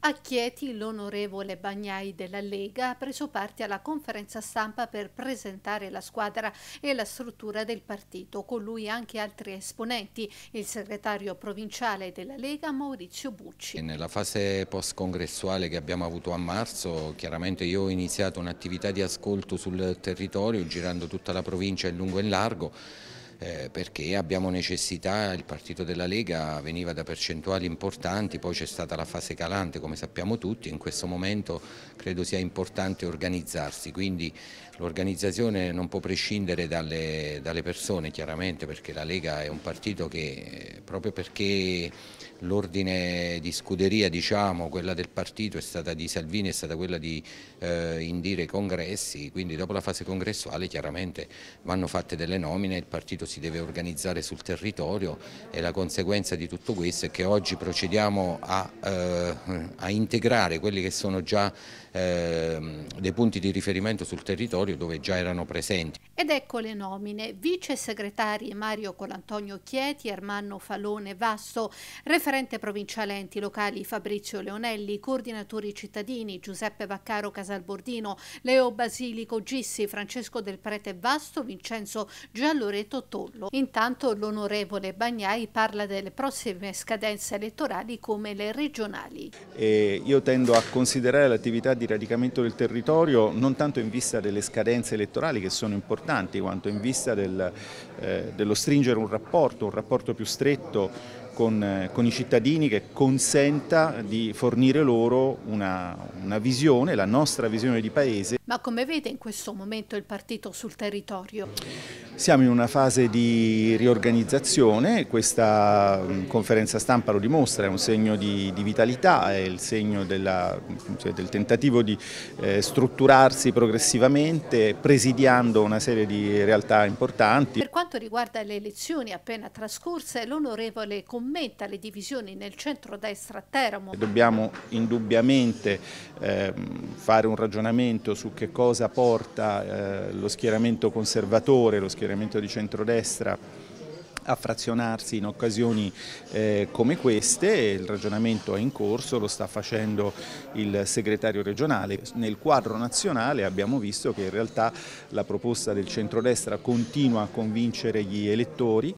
A Chieti l'onorevole Bagnai della Lega ha preso parte alla conferenza stampa per presentare la squadra e la struttura del partito, con lui anche altri esponenti, il segretario provinciale della Lega Maurizio Bucci. Nella fase post-congressuale che abbiamo avuto a marzo, chiaramente io ho iniziato un'attività di ascolto sul territorio, girando tutta la provincia in lungo e in largo, eh, perché abbiamo necessità, il partito della Lega veniva da percentuali importanti, poi c'è stata la fase calante come sappiamo tutti, in questo momento credo sia importante organizzarsi, quindi l'organizzazione non può prescindere dalle, dalle persone chiaramente perché la Lega è un partito che eh, proprio perché l'ordine di scuderia diciamo, quella del partito è stata di Salvini, è stata quella di eh, indire congressi, quindi dopo la fase congressuale chiaramente vanno fatte delle nomine, il partito si deve organizzare sul territorio e la conseguenza di tutto questo è che oggi procediamo a, eh, a integrare quelli che sono già eh, dei punti di riferimento sul territorio dove già erano presenti. Ed ecco le nomine, vice segretari Mario Colantonio Chieti, Ermanno Falone Vasso, referente provinciale enti locali Fabrizio Leonelli, coordinatori cittadini Giuseppe Vaccaro Casalbordino, Leo Basilico Gissi, Francesco Del Prete Vasto, Vincenzo Gialloreto Tocco. Bertollo. Intanto l'onorevole Bagnai parla delle prossime scadenze elettorali come le regionali. E io tendo a considerare l'attività di radicamento del territorio non tanto in vista delle scadenze elettorali che sono importanti quanto in vista del, eh, dello stringere un rapporto, un rapporto più stretto con, eh, con, i cittadini che consenta di fornire loro una, una visione, la nostra visione di paese. Ma come vede in questo momento il partito sul territorio? Siamo in una fase di riorganizzazione, questa mm, conferenza stampa lo dimostra, è un segno di, di vitalità, è il segno della, cioè del tentativo di eh, strutturarsi progressivamente presidiando una serie di realtà importanti. Per quanto riguarda le elezioni appena trascorse, l'onorevole commenta le divisioni nel centro-destra a Teramo. Dobbiamo indubbiamente eh, fare un ragionamento su che cosa porta eh, lo schieramento conservatore, lo schieramento schieramento di centrodestra a frazionarsi in occasioni eh, come queste, il ragionamento è in corso, lo sta facendo il segretario regionale. Nel quadro nazionale abbiamo visto che in realtà la proposta del centrodestra continua a convincere gli elettori,